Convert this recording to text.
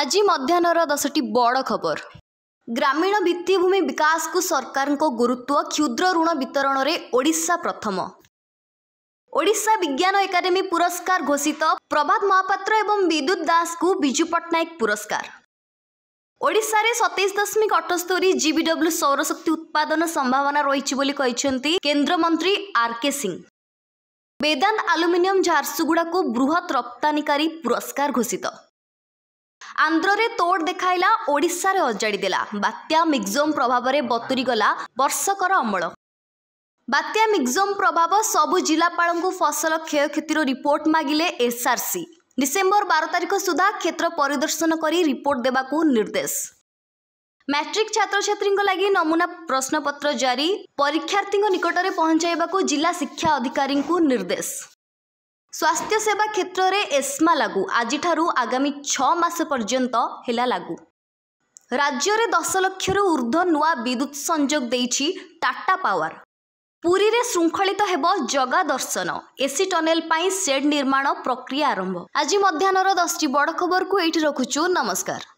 ଆଜି ମଧ୍ୟାହ୍ନର ଦଶଟି ବଡ଼ ଖବର ଗ୍ରାମୀଣ ଭିତ୍ତିଭୂମି ବିକାଶକୁ ସରକାରଙ୍କ ଗୁରୁତ୍ୱ କ୍ଷୁଦ୍ର ଋଣ ବିତରଣରେ ଓଡ଼ିଶା ପ୍ରଥମ ଓଡ଼ିଶା ବିଜ୍ଞାନ ଏକାଡେମୀ ପୁରସ୍କାର ଘୋଷିତ ପ୍ରଭାତ ମହାପାତ୍ର ଏବଂ ବିଦ୍ୟୁତ ଦାସଙ୍କୁ ବିଜୁ ପଟ୍ଟନାୟକ ପୁରସ୍କାର ଓଡ଼ିଶାରେ ସତେଇଶ ଦଶମିକ ଅଠସ୍ତରୀ ଜିବିଡବ୍ଲୁ ସୌରଶକ୍ତି ଉତ୍ପାଦନ ସମ୍ଭାବନା ରହିଛି ବୋଲି କହିଛନ୍ତି କେନ୍ଦ୍ରମନ୍ତ୍ରୀ R K Singh Vedanta aluminium ଝାରସୁଗୁଡ଼ାକୁ ବୃହତ୍ ରପ୍ତାନିକାରୀ ପୁରସ୍କାର ଘୋଷିତ ଆନ୍ଧ୍ରରେ ତୋଡ଼ ଦେଖାଇଲା ଓଡ଼ିଶାରେ ଅଜାଡ଼ିଦେଲା ବାତ୍ୟା ମିକ୍ଜୋମ୍ ପ୍ରଭାବରେ ବତୁରିଗଲା ବର୍ଷକର ଅମଳ ବାତ୍ୟା ମିକ୍ଜୋମ୍ ପ୍ରଭାବ ସବୁ ଜିଲ୍ଲାପାଳଙ୍କୁ ଫସଲ କ୍ଷୟକ୍ଷତିର ରିପୋର୍ଟ ମାଗିଲେ ଏସ୍ଆର୍ସି ଡିସେମ୍ବର ବାର ତାରିଖ ସୁଦ୍ଧା କ୍ଷେତ୍ର ପରିଦର୍ଶନ କରି ରିପୋର୍ଟ ଦେବାକୁ ନିର୍ଦ୍ଦେଶ ମ୍ୟାଟ୍ରିକ୍ ଛାତ୍ରଛାତ୍ରୀଙ୍କ ଲାଗି ନମୁନା ପ୍ରଶ୍ନପତ୍ର ଜାରି ପରୀକ୍ଷାର୍ଥୀଙ୍କ ନିକଟରେ ପହଞ୍ଚାଇବାକୁ ଜିଲ୍ଲା ଶିକ୍ଷା ଅଧିକାରୀଙ୍କୁ ନିର୍ଦ୍ଦେଶ ସ୍ୱାସ୍ଥ୍ୟ ସେବା କ୍ଷେତ୍ରରେ ଏସ୍ମା ଲାଗୁ ଆଜିଠାରୁ ଆଗାମୀ ଛଅ ମାସ ପର୍ଯ୍ୟନ୍ତ ହେଲା ଲାଗୁ ରାଜ୍ୟରେ ଦଶ ଲକ୍ଷରୁ ଉର୍ଦ୍ଧ୍ୱ ନୂଆ ବିଦ୍ୟୁତ୍ ସଂଯୋଗ ଦେଇଛି ଟାଟା ପାୱାର ପୁରୀରେ ଶୃଙ୍ଖଳିତ ହେବ ଜଗା ଦର୍ଶନ ଏସି ଟନେଲ ପାଇଁ ସେଡ୍ ନିର୍ମାଣ ପ୍ରକ୍ରିୟା ଆରମ୍ଭ ଆଜି ମଧ୍ୟାହ୍ନର ଦଶଟି ବଡ଼ ଖବରକୁ ଏଇଠି ରଖୁଛୁ ନମସ୍କାର